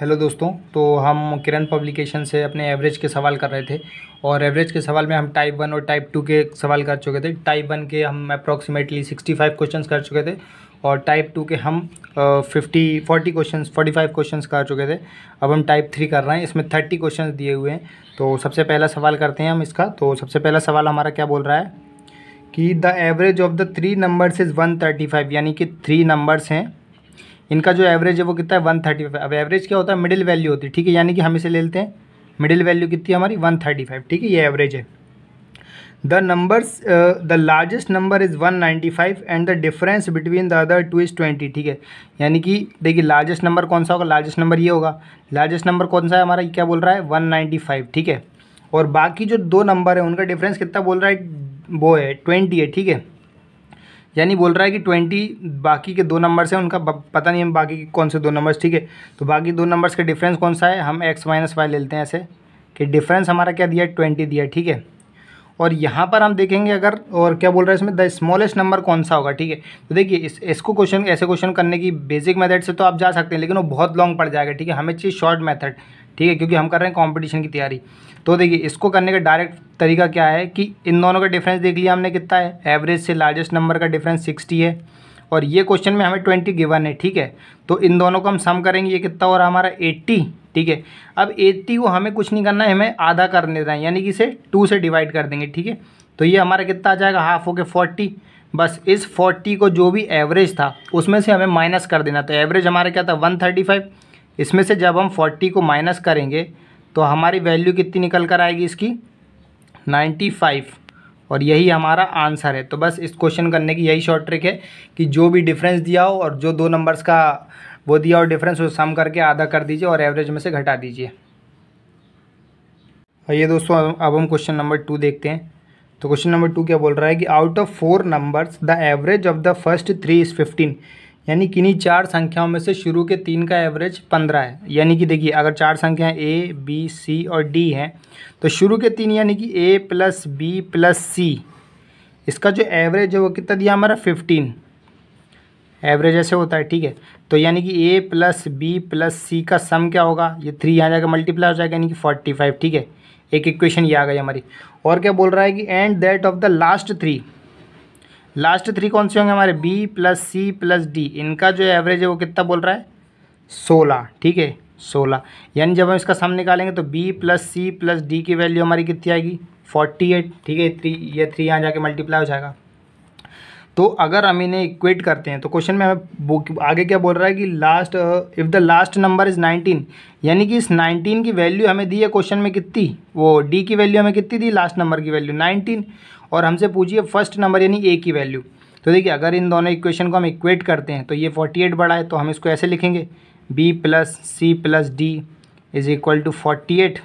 hello दोस्तों तो हम किरण पब्लिकेशन से अपने एवरेज के सवाल कर रहे थे और एवरेज के सवाल में हम टाइप वन और टाइप टू के सवाल कर चुके थे टाइप वन के हम अप्रॉक्सीमेटली सिक्सटी फाइव क्वेश्चन कर चुके थे और टाइप टू के हम fifty forty question forty five question कर चुके थे अब हम टाइप थ्री कर रहे हैं इसमें थर्टी क्वेश्चन दिए हुए हैं तो सबसे पहला सवाल करते हैं हम इसका तो सबसे पहला सवाल हमारा क्या बोल रहा है कि the average of the three numbers is one thirty five यानी कि थ्री नंबर्स हैं इनका जो एवरेज है वो कितना है वन थर्टी फाइव अब एवरेज क्या होता है मिडिल वैल्यू होती है ठीक है यानी कि हम इसे ले लेते हैं मिडिल वैल्यू कितनी है हमारी वन थर्टी फाइव ठीक है ये एवरेज है the numbers the largest number is one ninety five and the difference between the other two is twenty ठीक है यानी कि देखिए लार्जेस्ट नंबर कौन सा होगा लार्जेस्ट नंबर ये होगा लार्जेस्ट नंबर कौन सा है हमारा क्या बोल रहा है वन नाइन्टी फाइव ठीक है और बाकी जो दो नंबर है उनका डिफरेंस कितना बोल रहा है वो है ट्वेंटी है ठीक है यानी बोल रहा है कि ट्वेंटी बाकी के दो नंबर्स हैं उनका पता नहीं हम बाकी कौन से दो नंबर्स ठीक है तो बाकी दो नंबर्स का डिफरेंस कौन सा है हम एक्स माइनस वाई ले लेते हैं ऐसे कि डिफरेंस हमारा क्या दिया ट्वेंटी दिया ठीक है और यहाँ पर हम देखेंगे अगर और क्या बोल रहा है इसमें द स्मॉलेस्ट नंबर कौन सा होगा ठीक है तो देखिए इस इसको क्वेश्चन ऐसे क्वेश्चन करने की बेसिक मेथड से तो आप जा सकते हैं लेकिन वो बहुत लॉन्ग पड़ जाएगा ठीक है हमें चाहिए शॉर्ट मेथड ठीक है क्योंकि हम कर रहे हैं कॉम्पिटिशन की तैयारी तो देखिए इसको करने का डायरेक्ट तरीका क्या है कि इन दोनों का डिफरेंस देख लिया हमने कितना है एवरेज से लार्जेस्ट नंबर का डिफरेंस सिक्सटी है और ये क्वेश्चन में हमें ट्वेंटी गिवन है ठीक है तो इन दोनों को हम सम करेंगे ये कितना हो रहा हमारा एट्टी ठीक है अब एट्टी को हमें कुछ नहीं करना है हमें आधा कर देना है यानी कि इसे टू से डिवाइड कर देंगे ठीक है तो ये हमारा कितना आ जाएगा हाफ हो गया फोर्टी बस इस फोर्टी को जो भी एवरेज था उसमें से हमें माइनस कर देना तो एवरेज हमारा क्या था वन थर्टी फाइव इसमें से जब हम फोर्टी को माइनस करेंगे तो हमारी वैल्यू कितनी निकल कर आएगी इसकी नाइन्टी फाइव और यही हमारा आंसर है तो बस इस क्वेश्चन करने की यही शॉर्ट ट्रिक है कि जो भी डिफरेंस दिया हो और जो दो नंबर्स का वो दिया हो डिफरेंस वो सम करके आधा कर दीजिए और एवरेज में से घटा दीजिए और ये दोस्तों अब हम क्वेश्चन नंबर टू देखते हैं तो क्वेश्चन नंबर टू क्या बोल रहा है कि out of four numbers the average of the first three is fifteen यानी किन्हीं चार संख्याओं में से शुरू के तीन का एवरेज पंद्रह है यानी कि देखिए अगर चार संख्याएं ए बी सी और डी हैं तो शुरू के तीन यानी कि A plus B plus C इसका जो एवरेज है वो कितना दिया हमारा फिफ्टीन एवरेज ऐसे होता है ठीक है तो यानी कि A plus B plus C का सम क्या होगा ये थ्री यहाँ जाकर मल्टीप्लाई हो जाएगा यानी कि फोर्टी फाइव ठीक है एक इक्वेशन ये आ गई हमारी और क्या बोल रहा है कि and that of the last three last three कौन से होंगे हमारे B plus C plus D इनका जो एवरेज है वो कितना बोल रहा है सोलह ठीक है सोलह यानी जब हम इसका सम निकालेंगे तो B plus C plus D की वैल्यू हमारी कितनी आएगी फोर्टी एट ठीक है थ्री ये थ्री यहाँ जाके मल्टीप्लाई हो जाएगा तो अगर हम इन्हें इक्वेट करते हैं तो क्वेश्चन में हमें आगे क्या बोल रहा है कि last if the last number is nineteen यानी कि इस नाइनटीन की वैल्यू हमें दी है क्वेश्चन में कितनी वो डी की वैल्यू हमें कितनी दी लास्ट नंबर की वैल्यू नाइनटीन और हमसे पूछिए फर्स्ट नंबर यानी ए की वैल्यू तो देखिए अगर इन दोनों इक्वेशन को हम इक्वेट करते हैं तो ये फोर्टी एट बड़ा है तो हम इसको ऐसे लिखेंगे B plus C plus D is equal to forty eight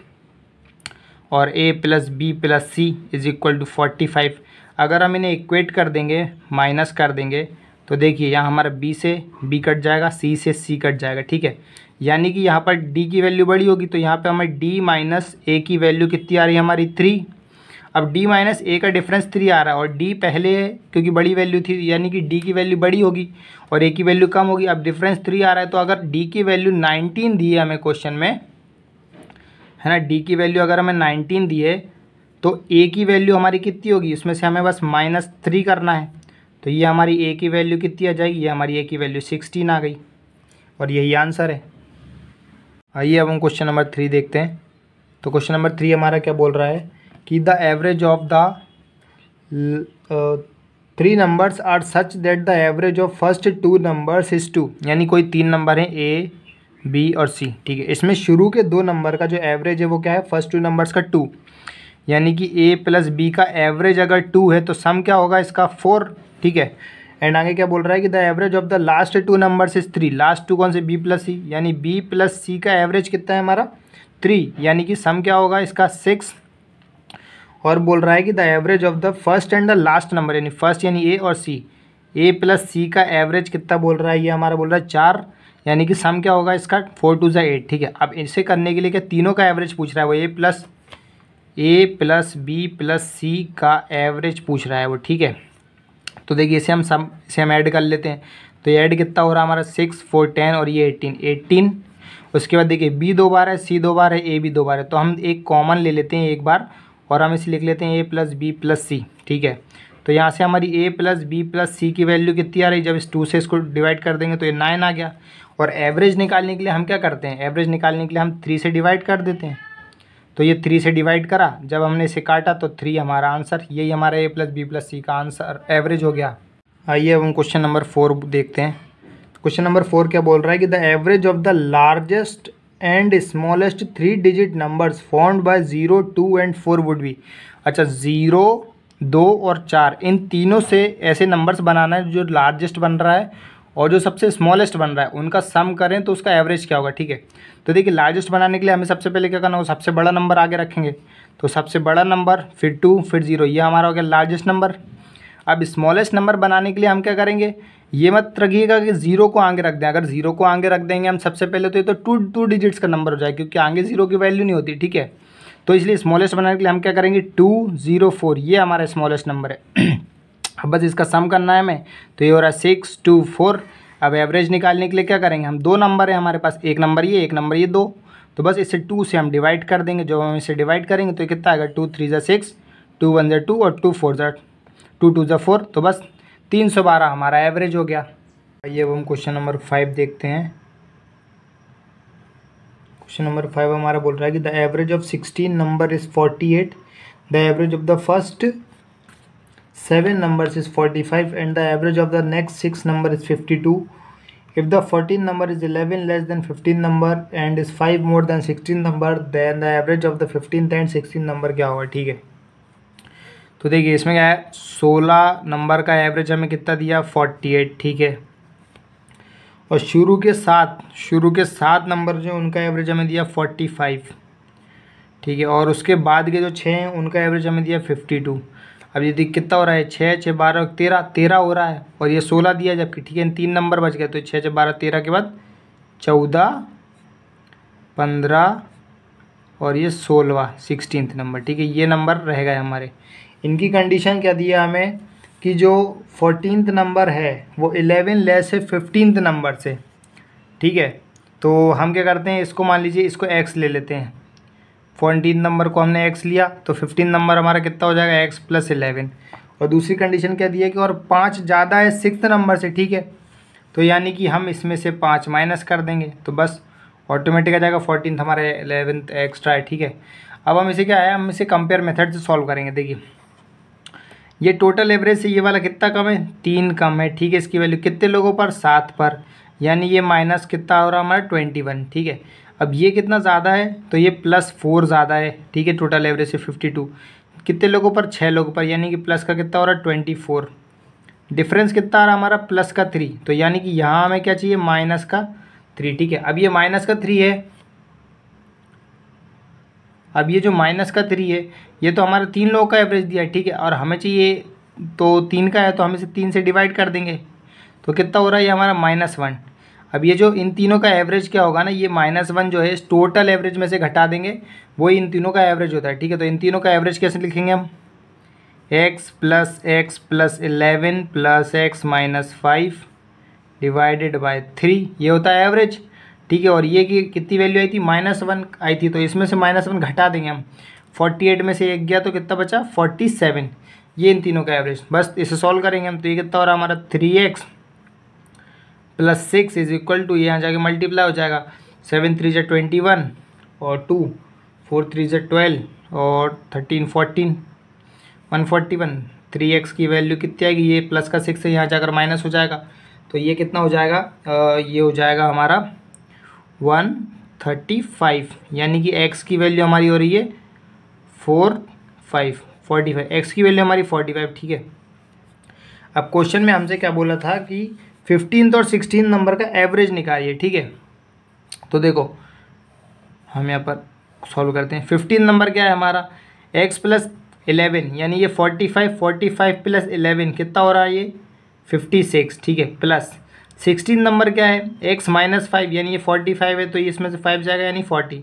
और A plus B plus C is equal to forty five अगर हम इन्हें इक्वेट कर देंगे माइनस कर देंगे तो देखिए यहाँ हमारा बी से बी कट जाएगा सी से सी कट जाएगा ठीक है यानी कि यहाँ पर डी की वैल्यू बड़ी होगी तो यहाँ पर हमें डी माइनस ए की वैल्यू कितनी आ रही है हमारी थ्री अब d माइनस ए का डिफरेंस थ्री आ रहा है और d पहले क्योंकि बड़ी वैल्यू थी यानी कि d की वैल्यू बड़ी होगी और a की वैल्यू कम होगी अब डिफरेंस थ्री आ रहा है तो अगर d की वैल्यू नाइनटीन दी है हमें क्वेश्चन में है ना d की वैल्यू अगर हमें नाइनटीन दी है तो a की वैल्यू हमारी कितनी होगी उसमें से हमें बस माइनस थ्री करना है तो ये हमारी ए की वैल्यू कितनी आ जाएगी ये हमारी ए की वैल्यू सिक्सटीन आ गई और यही आंसर है आइए अब हम क्वेश्चन नंबर थ्री देखते हैं तो क्वेश्चन नंबर थ्री हमारा क्या बोल रहा है कि the average of the three numbers are such that the average of first two numbers is two यानी कोई तीन नंबर हैं ए बी और सी ठीक है इसमें शुरू के दो नंबर का जो एवरेज है वो क्या है फर्स्ट टू नंबर्स का टू यानी कि ए प्लस बी का एवरेज अगर टू है तो सम क्या होगा इसका फोर ठीक है एंड आगे क्या बोल रहा है कि the average of the last two numbers is three last two कौन से बी प्लस सी यानी बी प्लस सी का एवरेज कितना है हमारा थ्री यानी कि सम क्या होगा इसका सिक्स और बोल रहा है कि the average of the first and the last number यानी फर्स्ट यानी ए और सी ए प्लस सी का एवरेज कितना बोल रहा है ये हमारा बोल रहा है चार यानी कि सम क्या होगा इसका फोर टू जै एट ठीक है अब इसे करने के लिए क्या तीनों का एवरेज पूछ रहा है वो A plus A plus B plus C का एवरेज पूछ रहा है वो ठीक है तो देखिए इसे हम सम इसे हम ऐड कर लेते हैं तो ये ऐड कितना हो रहा है हमारा सिक्स फोर टेन और ये एटीन एटीन उसके बाद देखिए बी दो बार है सी दो बार है ए भी दो बार है तो हम एक कॉमन ले लेते हैं एक बार और हम इसे लिख लेते हैं A plus B plus C ठीक है तो यहाँ से हमारी A plus B plus C की वैल्यू कितनी आ रही जब इस टू से इसको डिवाइड कर देंगे तो ये नाइन आ गया और एवरेज निकालने के लिए हम क्या करते हैं एवरेज निकालने के लिए हम थ्री से डिवाइड कर देते हैं तो ये थ्री से डिवाइड करा जब हमने इसे काटा तो थ्री हमारा आंसर यही हमारा A plus B plus C का आंसर एवरेज हो गया आइए अब हम क्वेश्चन नंबर फोर देखते हैं क्वेश्चन नंबर फोर क्या बोल रहा है कि the average of the largest and smallest three digit numbers formed by zero two and four would be अच्छा ज़ीरो दो और चार इन तीनों से ऐसे नंबर्स बनाना है जो लार्जेस्ट बन रहा है और जो सबसे स्मॉलेस्ट बन रहा है उनका सम करें तो उसका एवरेज क्या होगा ठीक है तो देखिए लार्जेस्ट बनाने के लिए हमें सबसे पहले क्या करना होगा सबसे बड़ा नंबर आगे रखेंगे तो सबसे बड़ा नंबर फिर टू फिर ज़ीरो ये हमारा हो गया लार्जेस्ट नंबर अब स्मॉलेस्ट नंबर बनाने के लिए हम क्या करेंगे ये मत रखिएगा कि ज़ीरो को आगे रख दें अगर ज़ीरो को आगे रख देंगे हम सबसे पहले तो ये तो टू टू डिजिट्स का नंबर हो जाए क्योंकि आगे ज़ीरो की वैल्यू नहीं होती ठीक है तो इसलिए स्मॉलेस्ट बनाने के लिए हम क्या करेंगे टू ज़ीरो फोर ये हमारा स्मॉलेस्ट नंबर है अब बस इसका सम करना है हमें तो ये हो रहा है सिक्स टू फोर अब एवरेज निकालने के लिए क्या करेंगे हम दो नंबर है हमारे पास एक नंबर ये एक नंबर ये दो तो बस इसे टू से हम डिवाइड कर देंगे जब हम इसे डिवाइड करेंगे तो कितना आएगा टू थ्री ज़ा सिक्स टू वन ज़ा टू और टू फोर ज़ा टू टू ज़ा फोर तो बस तीन सौ बारह हमारा एवरेज हो गया आइए अब हम क्वेश्चन नंबर फाइव देखते हैं क्वेश्चन नंबर फाइव हमारा बोल रहा है कि the average of sixteen number is forty eight the average of the first seven numbers is forty five and the average of the next six number is fifty two if the 14 number is 11 less than 15 number and is 5 more than 16 number then the average of the 15th and 16 number क्या होगा ठीक है तो देखिए इसमें क्या है सोलह नंबर का एवरेज हमें कितना दिया फोर्टी एट ठीक है और शुरू के सात शुरू के सात नंबर जो उनका एवरेज हमें दिया फोर्टी फाइव ठीक है और उसके बाद के जो छः हैं उनका एवरेज हमें दिया फिफ्टी टू अब यदि कितना हो रहा है छः छः बारह तेरह तेरह हो रहा है और ये सोलह दिया जबकि ठीक है तीन नंबर बच गए तो छः छः बारह तेरह के बाद चौदह पंद्रह और ये सोलवा सिक्सटीन नंबर ठीक है ये नंबर रह गए हमारे इनकी कंडीशन क्या दिया हमें कि जो फोर्टीन नंबर है वो एलेवन लेस है फिफ्टीन नंबर से ठीक है तो हम क्या करते हैं इसको मान लीजिए इसको एक्स ले लेते हैं फोर्टीन नंबर को हमने एक्स लिया तो फिफ्टीन नंबर हमारा कितना हो जाएगा एक्स प्लस एलेवन और दूसरी कंडीशन क्या दी है कि और पाँच ज़्यादा है सिक्स नंबर से ठीक है तो यानी कि हम इसमें से पाँच माइनस कर देंगे तो बस ऑटोमेटिक आ जाएगा फोर्टीन हमारे एलेवेंथ एक्स्ट्रा है ठीक है अब हम इसे क्या है हम इसे कंपेयर मेथड से सॉल्व करेंगे देखिए ये टोटल एवरेज से ये वाला कितना कम है तीन कम है ठीक है इसकी वैल्यू कितने लोगों पर सात पर यानी ये माइनस कितना हो रहा हमारा ट्वेंटी वन ठीक है अब ये कितना ज़्यादा है तो ये प्लस फोर ज़्यादा है ठीक है टोटल एवरेज से फिफ्टी टू कितने लोगों पर छः लोगों पर यानी कि प्लस का कितना हो रहा है ट्वेंटी फोर डिफरेंस कितना आ रहा हमारा प्लस का थ्री तो यानी कि यहाँ हमें क्या चाहिए माइनस का थ्री ठीक है अब ये माइनस का थ्री है अब ये जो माइनस का थ्री है ये तो हमारा तीन लोगों का एवरेज दिया है ठीक है और हमें चाहिए तो तीन का है तो हम इसे तीन से डिवाइड कर देंगे तो कितना हो रहा है ये हमारा माइनस वन अब ये जो इन तीनों का एवरेज क्या होगा ना ये माइनस वन जो है टोटल एवरेज में से घटा देंगे वही इन तीनों का एवरेज होता है ठीक है तो इन तीनों का एवरेज कैसे लिखेंगे हम X plus X plus eleven plus X minus five divided by three ये होता है एवरेज ठीक है और ये कि कितनी वैल्यू आई थी माइनस वन आई थी तो इसमें से माइनस वन घटा देंगे हम फोर्टी एट में से एक गया तो कितना बचा फोर्टी सेवन ये इन तीनों का एवरेज बस इसे सॉल्व करेंगे हम तो ये कितना हो रहा हमारा three X plus six is equal to यहाँ जाके मल्टीप्लाई हो जाएगा सेवन थ्री जै ट्वेंटी वन और टू फोर थ्री जै ट्वेल्व और thirteen fourteen one forty one three X की वैल्यू कितनी आएगी ये प्लस का सिक्स है यहाँ जाकर माइनस हो जाएगा तो ये कितना हो जाएगा आ, ये हो जाएगा हमारा वन थर्टी फाइव यानी कि एक्स की वैल्यू हमारी हो रही है four five forty five x की वैल्यू हमारी फोर्टी फाइव ठीक है अब क्वेश्चन में हमसे क्या बोला था कि फिफ्टीन और सिक्सटीन नंबर का एवरेज निकालिए ठीक है तो देखो हम यहाँ पर सॉल्व करते हैं फिफ्टीन नंबर क्या है हमारा एक्स प्लस इलेवन यानी ये forty five forty five plus eleven कितना हो रहा है ये फिफ्टी सिक्स ठीक है प्लस सिक्सटीन नंबर क्या है एक्स माइनस फाइव यानी ये फोर्टी फाइव है तो इसमें से फाइव जाएगा यानी फोर्टी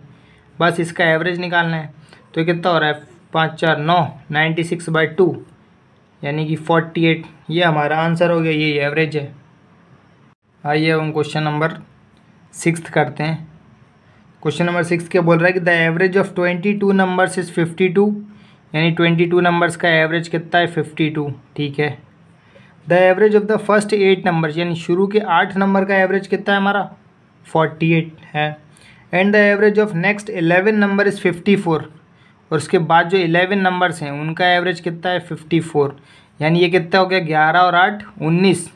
बस इसका एवरेज निकालना है तो ये कितना हो रहा है पाँच चार नौ नाइन्टी सिक्स बाई टू यानी कि फोर्टी एट ये हमारा आंसर हो गया ये एवरेज है आइए हम क्वेश्चन नंबर सिक्स करते हैं क्वेश्चन नंबर सिक्स क्या बोल रहा है कि the average of twenty two numbers is fifty two यानी ट्वेंटी टू नंबर्स का एवरेज कितना है फिफ्टी टू ठीक है the average of the first eight number यानी शुरू के आठ नंबर का एवरेज कितना है हमारा फोर्टी एट है and the average of next eleven number is fifty four और उसके बाद जो इलेवन नंबर्स हैं उनका एवरेज कितना है फिफ्टी फोर यानी ये कितना हो गया ग्यारह और आठ उन्नीस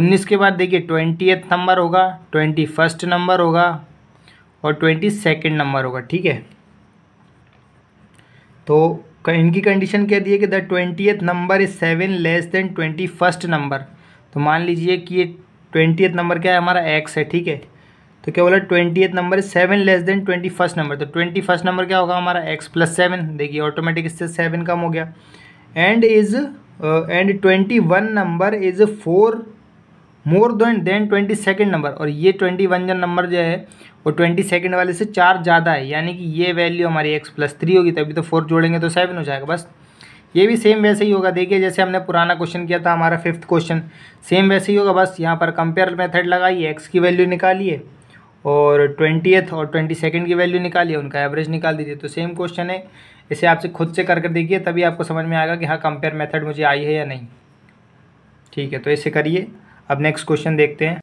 उन्नीस के बाद देखिए ट्वेंटी एथ नंबर होगा ट्वेंटी फर्स्ट नंबर होगा और ट्वेंटी सेकेंड नंबर होगा ठीक है तो इनकी कंडीशन क्या दी है कि the twenty number is seven less than twenty first number तो मान लीजिए कि ये ट्वेंटी नंबर क्या है हमारा एक्स है ठीक है तो क्या बोला twentieth number is seven less than twenty first number तो ट्वेंटी फर्स्ट नंबर क्या होगा हमारा एक्स प्लस सेवन देखिए ऑटोमेटिक इससे सेवन कम हो गया and is and twenty one number is four more than than twenty second number और ये ट्वेंटी वन जो नंबर जो है और ट्वेंटी सेकेंड वाले से चार ज़्यादा है यानी कि ये वैल्यू हमारी एक्स प्लस थ्री होगी तभी तो फोर जोड़ेंगे तो सेवन हो जाएगा बस ये भी सेम वैसे ही होगा देखिए जैसे हमने पुराना क्वेश्चन किया था हमारा फिफ्थ क्वेश्चन सेम वैसे ही होगा बस यहाँ पर कंपेयर मेथड लगाइए एक्स की वैल्यू निकालिए और ट्वेंटी और ट्वेंटी सेकेंड की वैल्यू निकालिए उनका एवरेज निकाल दीजिए तो सेम क्वेश्चन है इसे आपसे खुद से कर कर देखिए तभी आपको समझ में आएगा कि हाँ कंपेयर मेथड मुझे आई है या नहीं ठीक है तो ऐसे करिए अब नेक्स्ट क्वेश्चन देखते हैं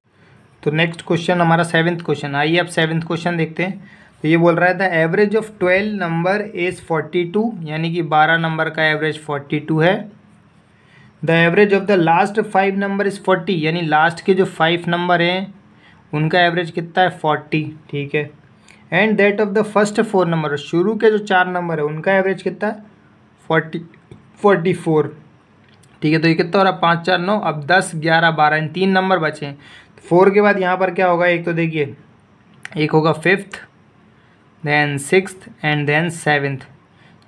तो नेक्स्ट क्वेश्चन हमारा सेवन्थ क्वेश्चन आइए आप सेवन्थ क्वेश्चन देखते हैं तो ये बोल रहा है the average of twelve number is forty two यानी कि बारह नंबर का एवरेज फोर्टी टू है the average of the last five number is forty यानी लास्ट के जो फाइव नंबर हैं उनका एवरेज कितना है फोर्टी ठीक है and that of the first four number शुरू के जो चार नंबर है उनका एवरेज कितना है फोर्टी फोर्टी फोर ठीक है तो ये कितना हो रहा है पाँच चार नौ अब दस ग्यारह बारह इन तीन नंबर बचे हैं फोर के बाद यहाँ पर क्या होगा एक तो देखिए एक होगा fifth then six and then seventh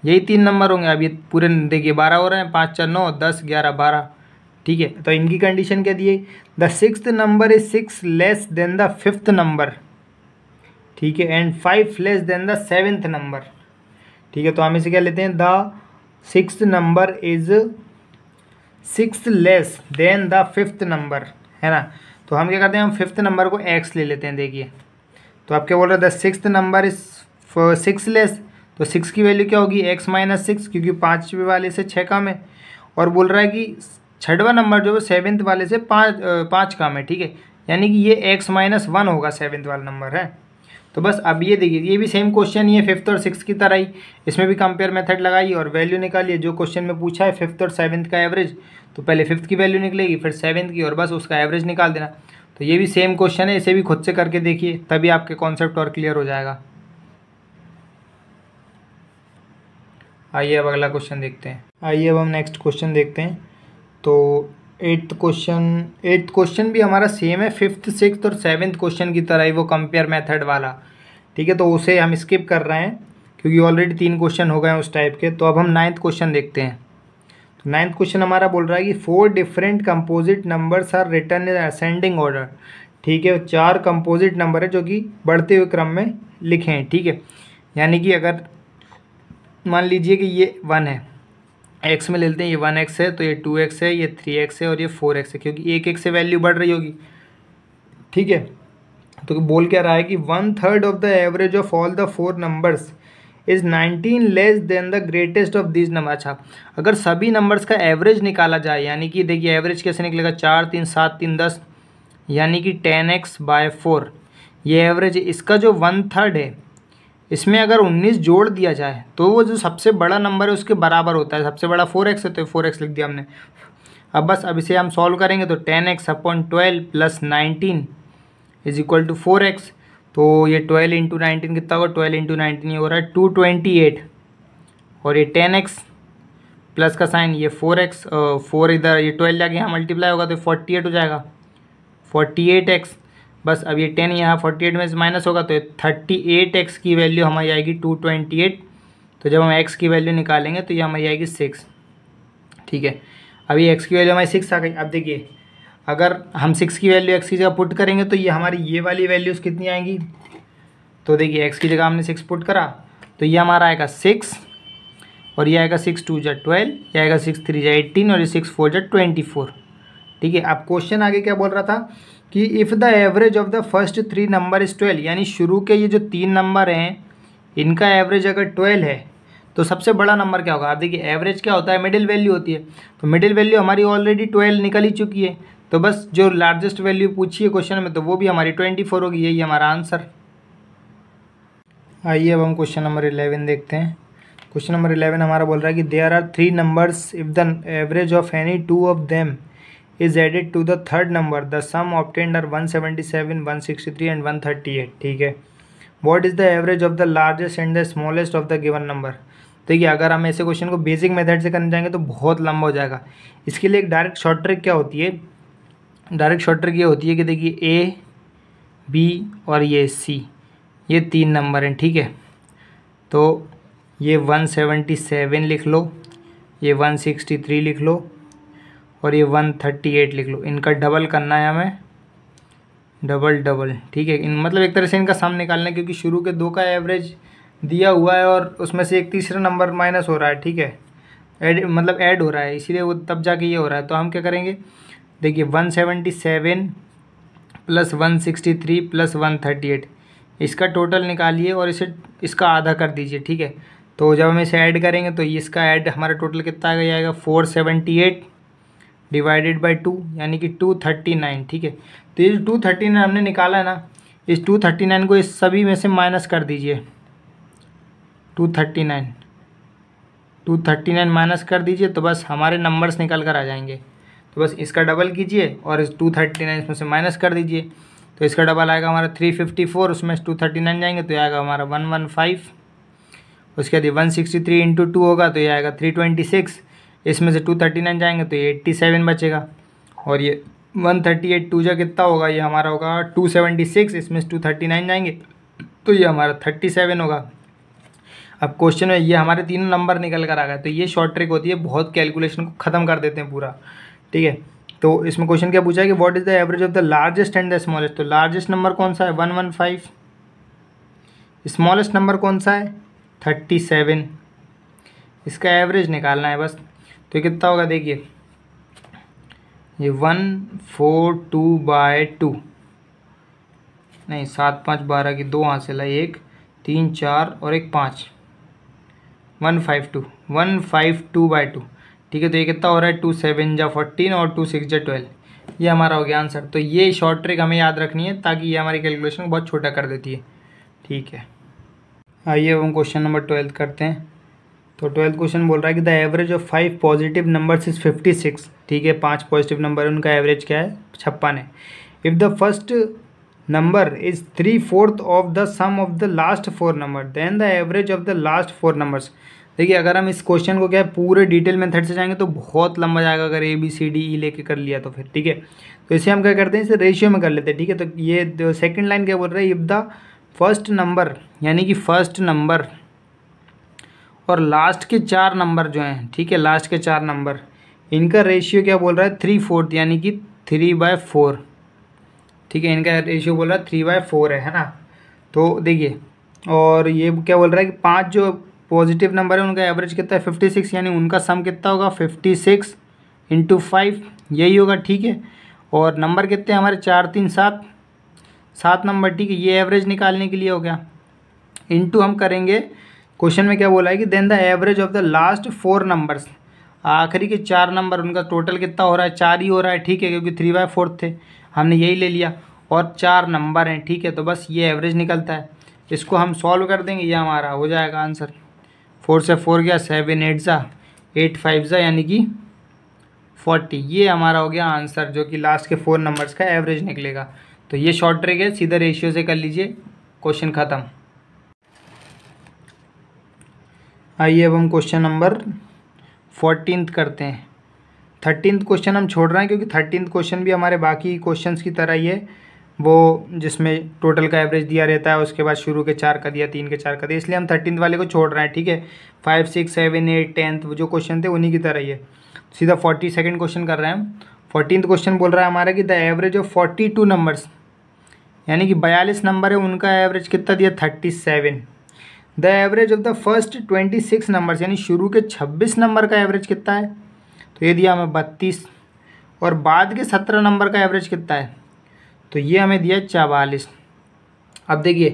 यही तीन नंबर होंगे अब ये पूरे देखिए बारह हो रहे हैं पाँच चार नौ दस ग्यारह बारह ठीक है तो इनकी कंडीशन क्या दी है the six number is six less than the fifth number ठीक है and five less than the seventh number ठीक है तो हम इसे क्या लेते हैं the six number is six less than the fifth number है ना तो हम क्या करते हैं हम फिफ्थ नंबर को एक्स ले लेते हैं देखिए तो आप क्या बोल रहे the six number is six less तो सिक्स की वैल्यू क्या होगी एक्स माइनस सिक्स क्योंकि पाँचवें वाले से छः कम है और बोल रहा है कि छठवा नंबर जो है सेवन्थ वाले से पाँच पाँच कम है ठीक है यानी कि ये एक्स माइनस वन होगा सेवन्थ वाला नंबर है तो बस अब ये देखिए ये भी सेम क्वेश्चन ही है फिफ्थ और सिक्स की तरह ही इसमें भी कंपेयर मेथड लगाइए और वैल्यू निकालिए जो क्वेश्चन में पूछा है फिफ्थ और सेवन्थ का एवरेज तो पहले फिफ्थ की वैल्यू निकलेगी फिर सेवन्थ की और बस उसका एवरेज निकाल देना तो ये भी सेम क्वेश्चन है इसे भी खुद से करके देखिए तभी आपके कॉन्सेप्ट और क्लियर हो जाएगा आइए अब अगला क्वेश्चन देखते हैं आइए अब हम नेक्स्ट क्वेश्चन देखते हैं तो एट्थ क्वेश्चन एट्थ क्वेश्चन भी हमारा सेम है फिफ्थ सिक्स और सेवन्थ क्वेश्चन की तरह ही वो कंपेयर मेथड वाला ठीक है तो उसे हम स्किप कर रहे हैं क्योंकि ऑलरेडी तीन क्वेश्चन हो गए हैं उस टाइप के तो अब हम नाइन्थ क्वेश्चन देखते हैं तो नाइन्थ क्वेश्चन हमारा बोल रहा है कि four different composite numbers are written in ascending order ठीक है चार कंपोजिट नंबर है जो कि बढ़ते हुए क्रम में लिखे हैं ठीक है यानी कि अगर मान लीजिए कि ये वन है एक्स में लेते हैं ये वन एक्स है तो ये टू एक्स है ये थ्री एक्स है और ये फोर एक्स है क्योंकि एक एक से वैल्यू बढ़ रही होगी ठीक है तो बोल क्या रहा है कि one third of the average of all the four numbers is nineteen less than the greatest of this number अच्छा अगर सभी नंबर्स का एवरेज निकाला जाए यानी कि देखिए एवरेज कैसे निकलेगा चार तीन सात तीन दस यानी कि टेन एक्स बाय फोर ये एवरेज इसका जो वन थर्ड है इसमें अगर उन्नीस जोड़ दिया जाए तो वो जो सबसे बड़ा नंबर है उसके बराबर होता है सबसे बड़ा फोर एक्स है तो फोर एक्स लिख दिया हमने अब बस अब इसे हम सॉल्व करेंगे तो ten x upon twelve plus nineteen is equal to four x तो ये ट्वेल्व इंटू नाइनटीन कितना होगा ट्वेल्व इंटू नाइनटीन ये हो रहा है टू ट्वेंटी एट और ये टेन एक्स प्लस का साइन ये फोर एक्स फोर इधर ये ट्वेल्व जाके यहाँ मल्टीप्लाई होगा तो फोर्टी एट हो जाएगा फोर्टी एट एक्स बस अब ये टेन यहाँ फोर्टी एट में से माइनस होगा तो थर्टी एट एक्स की वैल्यू हमारी आएगी टू ट्वेंटी एट तो जब हम एक्स की वैल्यू निकालेंगे तो ये हमारी आएगी सिक्स ठीक है अभी एक्स की वैल्यू हमारी सिक्स आ गई अब देखिए अगर हम सिक्स की वैल्यू एक्स की जगह पुट करेंगे तो ये हमारी ये वाली वैल्यूज़ कितनी आएंगी तो देखिए एक्स की जगह हमने सिक्स पुट करा तो ये हमारा आएगा सिक्स और ये आएगा सिक्स टू जै ट्वेल्व ये आएगा सिक्स थ्री जै एट्टीन और ये सिक्स फोर जै ट्वेंटी फोर ठीक है अब क्वेश्चन आगे क्या बोल रहा था कि if the average of the first three number is twelve यानी शुरू के ये जो तीन नंबर हैं इनका एवरेज अगर ट्वेल्व है तो सबसे बड़ा नंबर क्या होगा आप देखिए एवरेज क्या होता है मिडिल वैल्यू होती है तो मिडिल वैल्यू हमारी ऑलरेडी ट्वेल्व निकल ही चुकी है तो बस जो लार्जेस्ट वैल्यू पूछी है क्वेश्चन में तो वो भी हमारी ट्वेंटी फोर होगी यही हमारा आंसर आइए अब हम क्वेश्चन नंबर इलेवन देखते हैं क्वेश्चन नंबर इलेवन हमारा बोल रहा है कि there are three numbers if the average of any two of them is added to the third number the sum obtained are one seventy seven one sixty three and one thirty eight ठीक है what is the average of the largest and the smallest of the given number देखिए अगर हम ऐसे question को basic method से करने जाएंगे तो बहुत लंबा हो जाएगा इसके लिए एक डायरेक्ट शॉर्ट ट्रिक क्या होती है डायरेक्ट शॉर्ट ट्रिक ये होती है कि देखिए ए बी और ये सी ये तीन नंबर हैं ठीक है तो ये वन सेवेंटी सेवन लिख लो ये वन सिक्सटी थ्री लिख लो और ये वन थर्टी एट लिख लो इनका डबल करना है हमें डबल डबल ठीक है इन मतलब एक तरह से इनका सम निकालना है क्योंकि शुरू के दो का एवरेज दिया हुआ है और उसमें से एक तीसरा नंबर माइनस हो रहा है ठीक है एड मतलब ऐड हो रहा है इसीलिए वो तब जाके ये हो रहा है तो हम क्या करेंगे देखिए one seventy seven plus one sixty three plus one thirty eight इसका टोटल निकालिए और इसे इसका आधा कर दीजिए ठीक है तो जब हम इसे ऐड करेंगे तो इसका ऐड हमारा टोटल कितना आ जाएगा four seventy eight divided by two यानी कि टू थर्टी नाइन ठीक है तो ये टू थर्टी नाइन हमने निकाला है ना इस टू थर्टी नाइन को इस सभी में से माइनस कर दीजिए two thirty nine two thirty nine minus कर दीजिए तो बस हमारे नंबर्स निकल कर आ जाएंगे तो बस इसका डबल कीजिए और इस टू थर्टी नाइन इसमें से माइनस कर दीजिए तो इसका डबल आएगा हमारा थ्री फिफ्टी फोर उसमें टू थर्टी नाइन जाएंगे तो आएगा हमारा वन वन फाइव उसके बाद ये one sixty three into two होगा तो ये आएगा थ्री ट्वेंटी सिक्स इसमें से टू थर्टी नाइन जाएंगे तो ये एट्टी सेवन बचेगा और ये वन थर्टी एट टू जा कितना होगा ये हमारा होगा टू सेवेंटी सिक्स इसमें से टू थर्टी नाइन जाएंगे तो ये हमारा थर्टी सेवन होगा अब क्वेश्चन में ये हमारे तीनों नंबर निकल कर आ गए तो ये शॉर्ट ट्रिक होती है बहुत कैलकुलेशन को ख़त्म कर देते हैं पूरा ठीक है तो इसमें क्वेश्चन क्या पूछा है कि what is the average of the largest and the smallest तो लार्जेस्ट नंबर कौन सा है one one five smallest number कौन सा है थर्टी सेवन इसका एवरेज निकालना है बस तो कितना होगा देखिए ये one four two by two नहीं सात पाँच बारह की दो हासिल है एक तीन चार और एक पाँच one five two one five two by two ठीक है तो ये कितना हो रहा है टू सेवन जा फोर्टीन और टू सिक्स जा ट्वेल्व ये हमारा हो गया आंसर तो ये शॉर्ट ट्रिक हमें याद रखनी है ताकि ये हमारी कैलकुलेशन बहुत छोटा कर देती है ठीक है आइए हम क्वेश्चन नंबर ट्वेल्थ करते हैं तो ट्वेल्थ क्वेश्चन बोल रहा है कि the average of five positive numbers is fifty six ठीक है पांच पॉजिटिव नंबर है उनका एवरेज क्या है छप्पन है if the first number is three fourth of the sum of the last four number then the average of the last four numbers देखिए अगर हम इस क्वेश्चन को क्या है पूरे डिटेल मेथड से जाएंगे तो बहुत लंबा जाएगा अगर A B C D E लेके कर लिया तो फिर ठीक है तो इसे हम क्या करते हैं इसे रेशियो में कर लेते हैं ठीक है तो ये सेकेंड लाइन क्या बोल रहा है इफ़ द फर्स्ट नंबर यानी कि फर्स्ट नंबर और लास्ट के चार नंबर जो हैं ठीक है लास्ट के चार नंबर इनका रेशियो क्या बोल रहा है थ्री फोर्थ यानी कि थ्री बाय फोर ठीक है इनका रेशियो बोल रहा है थ्री बाय फोर है ना तो देखिए और ये क्या बोल रहा है कि पांच जो पॉजिटिव नंबर है उनका एवरेज कितना है फिफ्टी सिक्स यानी उनका सम कितना होगा फिफ्टी सिक्स इंटू फाइव यही होगा ठीक है और नंबर कितने हमारे चार तीन सात सात नंबर ठीक है ये एवरेज निकालने के लिए हो गया इंटू हम करेंगे क्वेश्चन में क्या बोला है कि then the average of the last four numbers आखिरी के चार नंबर उनका टोटल कितना हो रहा है चार ही हो रहा है ठीक है क्योंकि थ्री बाय फोर्थ थे हमने यही ले लिया और चार नंबर हैं ठीक है तो बस ये एवरेज निकलता है इसको हम सॉल्व कर देंगे ये हमारा हो जाएगा आंसर फोर से फोर गया सेवन एट ज़ा एट फाइव ज़ा यानी कि फोर्टी ये हमारा हो गया आंसर जो कि लास्ट के फोर नंबर्स का एवरेज निकलेगा तो ये शॉर्ट ट्रिक है सीधा रेशियो से कर लीजिए क्वेश्चन ख़त्म आइए अब हम क्वेश्चन नंबर फोर्टीन करते हैं थर्टीन क्वेश्चन हम छोड़ रहे हैं क्योंकि थर्टीन क्वेश्चन भी हमारे बाकी क्वेश्चंस की तरह ही है वो जिसमें टोटल का एवरेज दिया रहता है उसके बाद शुरू के चार का दिया तीन के चार का दिया इसलिए हम थर्टीन वाले को छोड़ रहे हैं ठीक है five six seven eight tenth जो क्वेश्चन थे उन्हीं की तरह ही है सीधा फोर्टी सेकेंड क्वेश्चन कर रहे हैं हम फोर्टीन क्वेश्चन बोल रहा है हमारा कि the average of forty two numbers यानी कि बयालीस नंबर है उनका एवरेज कितना दिया thirty seven the average of the first twenty six numbers यानी शुरू के छब्बीस नंबर का एवरेज कितना है तो ये दिया हमें बत्तीस और बाद के सत्रह नंबर का एवरेज कितना है तो ये हमें दिया चवालीस अब देखिए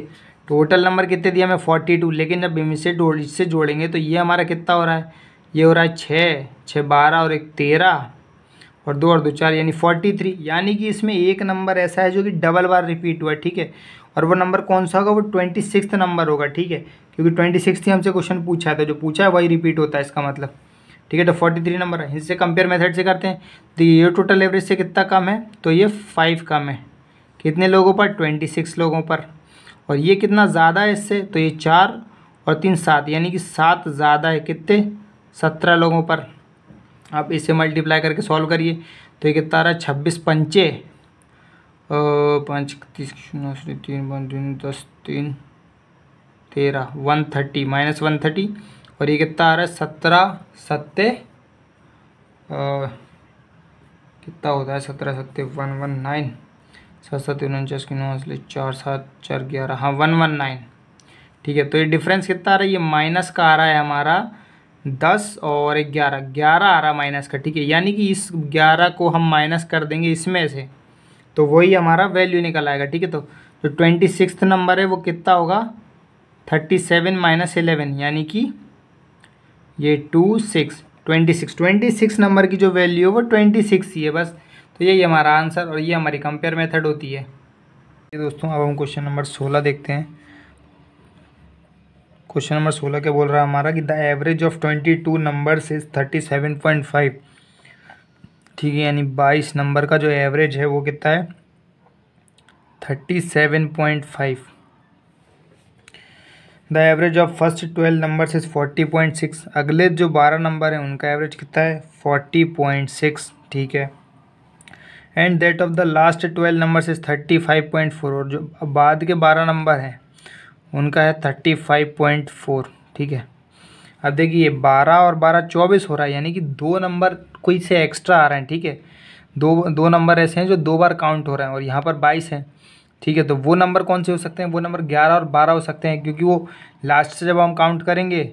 टोटल नंबर कितने दिया हमें फोर्टी टू लेकिन जब इससे इससे जोड़ेंगे तो ये हमारा कितना हो रहा है ये हो रहा है छः छः बारह और एक तेरह और दो और दो चार यानी फोर्टी थ्री यानी कि इसमें एक नंबर ऐसा है जो कि डबल बार रिपीट हुआ ठीक है और वो नंबर कौन सा होगा वो ट्वेंटी सिक्स नंबर होगा ठीक है क्योंकि ट्वेंटी सिक्स ही हमसे क्वेश्चन पूछा था तो जो पूछा है वही रिपीट होता है इसका मतलब ठीक है तो फोर्टी थ्री नंबर है इससे कंपेयर मेथड से करते हैं तो ये टोटल एवरेज से कितना कम है तो ये फाइव कम है कितने लोगों पर ट्वेंटी सिक्स लोगों पर और ये कितना ज़्यादा है इससे तो ये चार और तीन सात यानी कि सात ज़्यादा है कितने सत्रह लोगों पर आप इसे मल्टीप्लाई करके सॉल्व करिए तो ये कितना आ रहा है छब्बीस पंचे पाँच तीस नौ तीन पाँच तीन दस तीन तेरह one thirty minus one thirty और ये कितना आ रहा है सत्रह सत्ते कितना होता है सत्रह सत्ते वन वन नाइन सात सात उनचास की नौ असली चार सात चार ग्यारह हाँ वन वन नाइन ठीक है तो ये डिफरेंस कितना आ रहा है ये माइनस का आ रहा है हमारा दस और ग्यारह ग्यारह आ रहा माइनस का ठीक है यानी कि इस ग्यारह को हम माइनस कर देंगे इसमें से तो वही हमारा वैल्यू निकल आएगा ठीक है तो जो ट्वेंटी सिक्स नंबर है वो कितना होगा थर्टी सेवन माइनस एलेवन यानी कि ये two six twenty six twenty six number की जो वैल्यू है वो ट्वेंटी सिक्स ही है बस तो यही हमारा आंसर और ये हमारी कंपेयर मेथड होती है ये दोस्तों अब हम क्वेश्चन नंबर सोलह देखते हैं क्वेश्चन नंबर सोलह क्या बोल रहा है हमारा कि the average of twenty two numbers is thirty seven point five ठीक है यानी बाईस नंबर का जो एवरेज है वो कितना है thirty seven point five the average of first twelve numbers is forty point six अगले जो बारह नंबर हैं उनका एवरेज कितना है फोर्टी पॉइंट सिक्स ठीक है and that of the last twelve number is thirty five point four और जो बाद के बारह नंबर हैं उनका है थर्टी फाइव पॉइंट फोर ठीक है अब देखिए बारह और बारह चौबीस हो रहा है यानी कि दो नंबर कोई से एक्स्ट्रा आ रहे हैं ठीक है दो दो नंबर ऐसे हैं जो दो बार काउंट हो रहे हैं और यहाँ पर बाईस हैं ठीक है तो वो नंबर कौन से हो सकते हैं वो नंबर ग्यारह और बारह हो सकते हैं क्योंकि वो लास्ट से जब हम काउंट करेंगे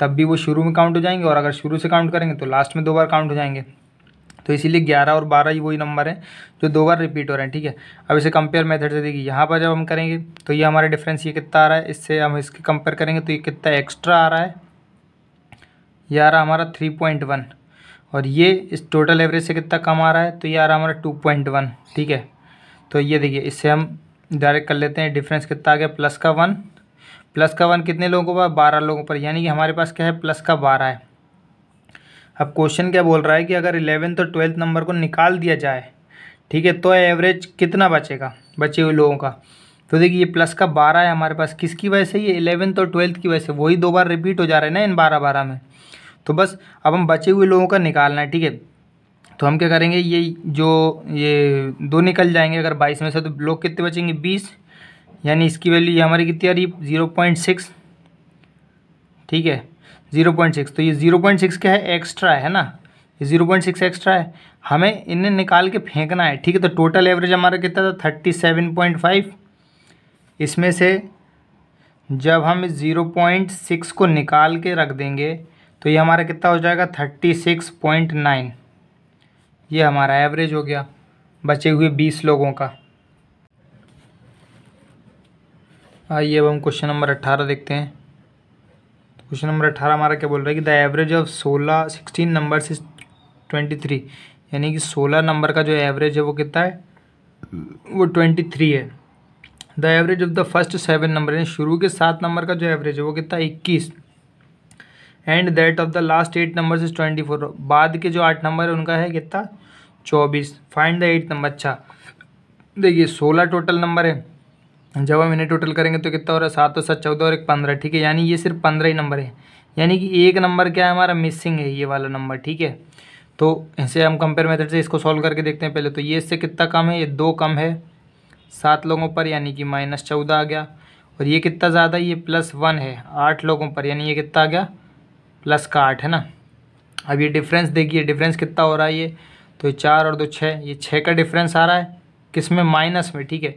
तब भी वो शुरू में काउंट हो जाएंगे और अगर शुरू से काउंट करेंगे तो लास्ट में दो बार काउंट हो जाएंगे तो इसीलिए ग्यारह और बारह ही वही नंबर हैं जो दो बार रिपीट हो रहे हैं ठीक है अब इसे कंपेयर मेथड से देखिए यहाँ पर जब हम करेंगे तो ये हमारा डिफरेंस ये कितना आ रहा है इससे हम इसके कंपेयर करेंगे तो ये कितना एक्स्ट्रा आ रहा है ये आ रहा हमारा थ्री पॉइंट वन और ये इस टोटल एवरेज से कितना कम आ रहा है तो ये आ रहा हमारा टू पॉइंट वन ठीक है तो ये देखिए इससे हम डायरेक्ट कर लेते हैं डिफरेंस कितना आ गया प्लस का वन प्लस का वन कितने लोगों पर बारह लोगों पर यानी कि हमारे पास क्या है प्लस का बारह है अब क्वेश्चन क्या बोल रहा है कि अगर इलेवेंथ और ट्वेल्थ नंबर को निकाल दिया जाए ठीक है तो एवरेज कितना बचेगा बचे हुए लोगों का तो देखिए ये प्लस का बारह है हमारे पास किसकी वजह से ये इलेवेंथ और ट्वेल्थ की वजह से वही दो बार रिपीट हो जा रहे हैं ना इन बारह बारह में तो बस अब हम बचे हुए लोगों का निकालना है ठीक है तो हम क्या करेंगे ये जो ये दो निकल जाएंगे अगर बाईस में से तो लोग कितने बचेंगे बीस यानी इसकी वैल्यू ये हमारी कितनी आ रही जीरो पॉइंट सिक्स ठीक है जीरो पॉइंट सिक्स तो ये जीरो पॉइंट सिक्स क्या है एक्स्ट्रा है ना ये जीरो पॉइंट सिक्स एक्स्ट्रा है हमें इन्हें निकाल के फेंकना है ठीक है तो टोटल एवरेज हमारा कितना था थर्टी सेवन पॉइंट फाइव इसमें से जब हम इस ज़ीरो पॉइंट सिक्स को निकाल के रख देंगे तो ये हमारा कितना हो जाएगा थर्टी सिक्स पॉइंट नाइन ये हमारा एवरेज हो गया बचे हुए बीस लोगों का आइए अब हम क्वेश्चन नंबर अट्ठारह देखते हैं क्वेश्चन नंबर अठारह हमारा क्या बोल रहा है कि द एवरेज ऑफ सोलह sixteen number is twenty three यानी कि सोलह नंबर का जो एवरेज है वो कितना है वो ट्वेंटी थ्री है the average of the first seven number यानी शुरू के सात नंबर का जो एवरेज है वो कितना है इक्कीस and that of the last eight number is twenty four बाद के जो आठ नंबर है उनका है कितना चौबीस फाइंड द एट नंबर अच्छा देखिए सोलह टोटल नंबर है जब हम इन्हें टोटल करेंगे तो कितना हो रहा है सात और सात चौदह और एक पंद्रह ठीक है यानी ये सिर्फ पंद्रह ही नंबर है यानी कि एक नंबर क्या है हमारा मिसिंग है ये वाला नंबर ठीक है तो ऐसे हम कंपेयर मेथड से इसको सॉल्व करके देखते हैं पहले तो ये इससे कितना कम है ये दो कम है सात लोगों पर यानी कि माइनस चौदह आ गया और ये कितना ज़्यादा ये प्लस वन है आठ लोगों पर यानी ये कितना आ गया प्लस का आठ है ना अब ये डिफरेंस देखिए डिफरेंस कितना हो रहा है ये तो ये चार और दो छः ये छः का डिफरेंस आ रहा है किस में माइनस में ठीक है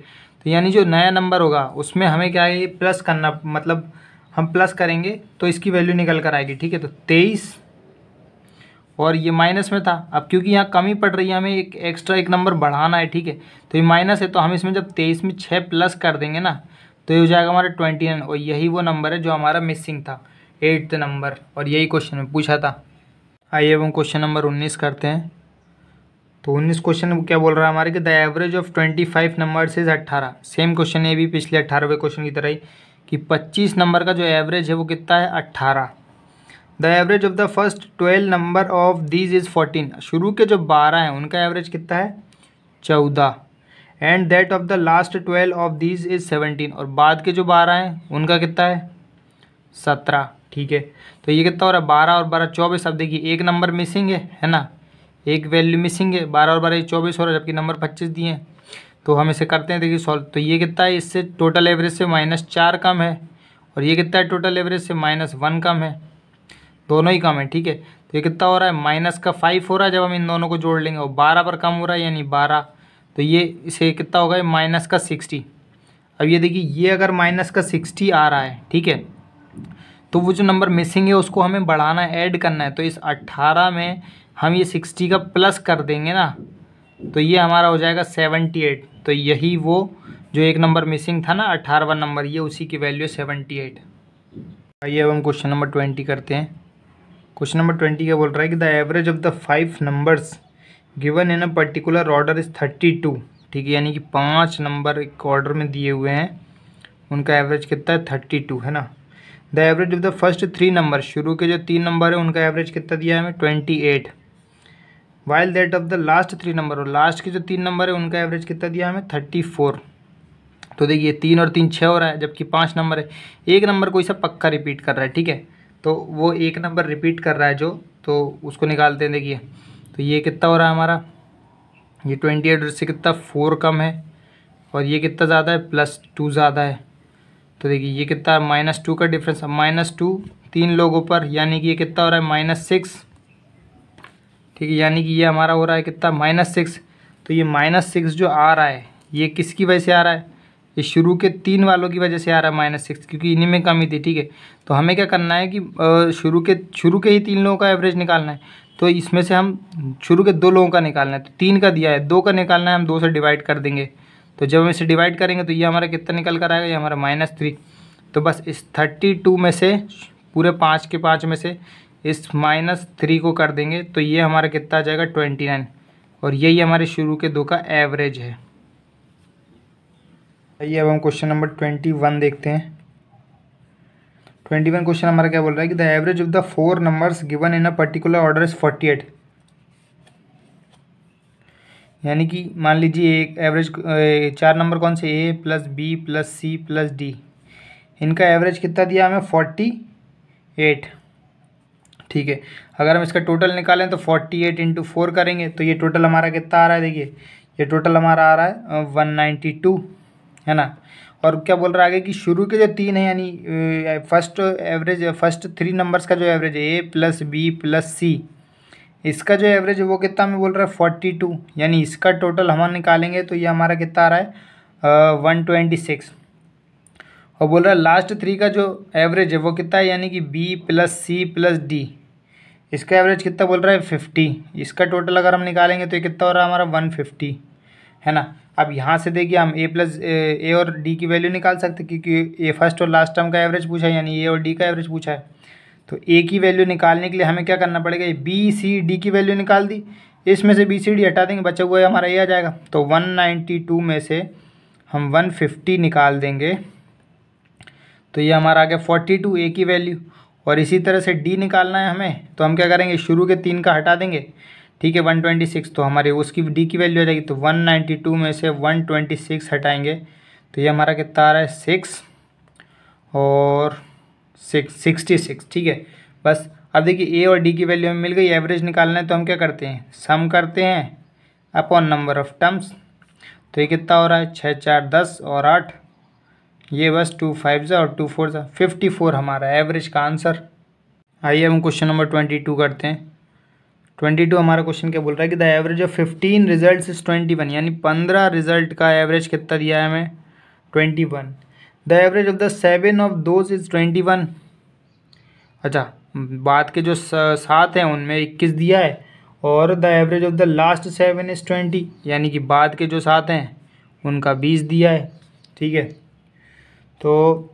तो यानी जो नया नंबर होगा उसमें हमें क्या है ये प्लस करना मतलब हम प्लस करेंगे तो इसकी वैल्यू निकल कर आएगी ठीक है तो तेईस और ये माइनस में था अब क्योंकि यहाँ कमी पड़ रही है हमें एक एक्स्ट्रा एक नंबर बढ़ाना है ठीक है तो ये माइनस है तो हम इसमें जब तेईस में छः प्लस कर देंगे ना तो ये हो जाएगा हमारा ट्वेंटी नाइन और यही वो नंबर है जो हमारा मिसिंग था एट्थ नंबर और यही क्वेश्चन में पूछा था आइए अब हम क्वेश्चन नंबर उन्नीस करते हैं तो उन्नीस क्वेश्चन क्या बोल रहा है हमारे कि the average of twenty five number is अट्ठारह सेम क्वेश्चन है भी पिछले अट्ठारहवें क्वेश्चन की तरह ही कि पच्चीस नंबर का जो एवरेज है वो कितना है अट्ठारह the average of the first twelve number of these is fourteen शुरू के जो बारह हैं उनका एवरेज कितना है चौदह and that of the last twelve of these is seventeen और बाद के जो बारह हैं उनका कितना है सत्रह ठीक है तो ये कितना हो रहा है बारह और बारह चौबीस अब देखिए एक नंबर मिसिंग है है ना एक वैल्यू मिसिंग है बारह और बारह चौबीस हो रहा है जबकि नंबर पच्चीस दिए हैं तो हम इसे करते हैं देखिए सॉल्व तो ये कितना है इससे टोटल एवरेज से माइनस चार कम है और ये कितना है टोटल एवरेज से माइनस वन कम है दोनों ही कम है ठीक है तो ये कितना हो रहा है माइनस का फाइव हो रहा है जब हम इन दोनों को जोड़ लेंगे और बारह पर कम हो रहा है यानी बारह तो ये इसे कितना होगा माइनस का सिक्सटी अब ये देखिए ये अगर माइनस का सिक्सटी आ रहा है ठीक है तो वो जो नंबर मिसिंग है उसको हमें बढ़ाना है ऐड करना है तो इस अट्ठारह में हम ये सिक्सटी का प्लस कर देंगे ना तो ये हमारा हो जाएगा सेवेंटी एट तो यही वो जो एक नंबर मिसिंग था ना अठारहवा नंबर ये उसी की वैल्यू सेवेंटी एट आइए अब हम क्वेश्चन नंबर ट्वेंटी करते हैं क्वेश्चन नंबर ट्वेंटी क्या बोल रहा है कि the average of the five numbers given in a particular order is thirty two ठीक है यानी कि पाँच नंबर एक ऑर्डर में दिए हुए हैं उनका एवरेज कितना है थर्टी टू है ना the average of the first three number शुरू के जो तीन नंबर है उनका एवरेज कितना दिया है हमें twenty eight while that of the last three number और लास्ट के जो तीन नंबर है उनका एवरेज कितना दिया हमें थर्टी फोर तो देखिए तीन और तीन छः हो रहा है जबकि पाँच नंबर है एक नंबर कोई सा पक्का रिपीट कर रहा है ठीक है तो वो एक नंबर रिपीट कर रहा है जो तो उसको निकालते हैं देखिए तो ये कितना हो रहा है हमारा ये ट्वेंटी एट से कितना फोर कम है और ये कितना ज़्यादा है प्लस टू ज़्यादा है तो देखिए ये कितना माइनस टू का डिफरेंस अब माइनस टू तीन लोगों पर यानी कि ये कितना हो रहा है माइनस सिक्स ठीक है यानी कि ये हमारा हो रहा है कितना माइनस सिक्स तो ये माइनस सिक्स जो आ रहा है ये किसकी वजह से आ रहा है ये शुरू के तीन वालों की वजह से आ रहा है माइनस सिक्स क्योंकि इन्हीं में कमी थी ठीक है तो हमें क्या करना है कि शुरू के शुरू के ही तीन लोगों का एवरेज निकालना है तो इसमें से हम शुरू के दो लोगों का निकालना है तो तीन का दिया है दो का निकालना है हम दो से डिवाइड कर देंगे तो जब हम इसे डिवाइड करेंगे तो ये हमारा कितना निकल कर आएगा ये हमारा माइनस थ्री तो बस इस थर्टी टू में से पूरे पाँच के पाँच में से इस माइनस थ्री को कर देंगे तो ये हमारा कितना आ जाएगा ट्वेंटी नाइन और यही हमारे शुरू के दो का एवरेज है आइए अब हम क्वेश्चन नंबर ट्वेंटी वन देखते हैं ट्वेंटी वन क्वेश्चन हमारा क्या बोल रहा है कि the average of the four numbers given in a particular order is forty eight यानी कि मान लीजिए एक एवरेज चार नंबर कौन से A plus B plus C plus D इनका एवरेज कितना दिया हमें फोर्टी एट ठीक है अगर हम इसका टोटल निकालें तो फोर्टी एट इंटू फोर करेंगे तो ये टोटल हमारा कितना आ रहा है देखिए ये टोटल हमारा आ रहा है वन नाइन्टी टू है ना और क्या बोल रहा है आगे कि शुरू के जो तीन है यानी first average first three numbers का जो एवरेज है A plus B plus C इसका जो एवरेज है वो कितना में बोल रहा है फोर्टी टू यानी इसका टोटल हम निकालेंगे तो ये हमारा कितना आ रहा है वन ट्वेंटी सिक्स और बोल रहा है लास्ट थ्री का जो एवरेज है वो कितना है यानी कि B plus C plus D इसका एवरेज कितना बोल रहा है फिफ्टी इसका टोटल अगर हम निकालेंगे तो ये कितना हो रहा है हमारा वन फिफ्टी है ना अब यहाँ से देखिए हम ए प्लस ए और डी की वैल्यू निकाल सकते क्योंकि ए फर्स्ट और लास्ट टर्म का एवरेज पूछा है यानी ए और डी का एवरेज पूछा है तो ए की वैल्यू निकालने के लिए हमें क्या करना पड़ेगा बी सी डी की वैल्यू निकाल दी इसमें से बी सी डी हटा देंगे बचा हुआ हमारा ये आ जाएगा तो वन नाइन्टी टू में से हम वन फिफ्टी निकाल देंगे तो ये हमारा आ गया फोर्टी टू ए की वैल्यू और इसी तरह से डी निकालना है हमें तो हम क्या करेंगे शुरू के तीन का हटा देंगे ठीक है वन ट्वेंटी सिक्स तो हमारे उसकी डी की वैल्यू आ जाएगी तो वन नाइन्टी टू में से वन ट्वेंटी सिक्स हटाएंगे तो ये हमारा कितना आ रहा है सिक्स और सिक्स सिक्सटी सिक्स ठीक है बस अब देखिए ए और डी की वैल्यू हमें मिल गई एवरेज निकालना है तो हम क्या करते हैं सम करते हैं अपॉन नंबर ऑफ टर्म्स तो ये कितना हो रहा है छः चार दस और आठ ये बस टू फाइव ज़ा और टू फोर ज़ा फिफ्टी फोर हमारा एवरेज का आंसर आइए हम क्वेश्चन नंबर ट्वेंटी टू करते हैं ट्वेंटी टू हमारा क्वेश्चन क्या बोल रहा है कि the average of fifteen result is twenty one यानी पंद्रह रिजल्ट का एवरेज कितना दिया है हमें twenty one the average of the seven of those is twenty one अच्छा बात के जो सात हैं उनमें इक्कीस दिया है और the average of the last seven is twenty यानी कि बाद के जो सात हैं उनका बीस दिया है ठीक है तो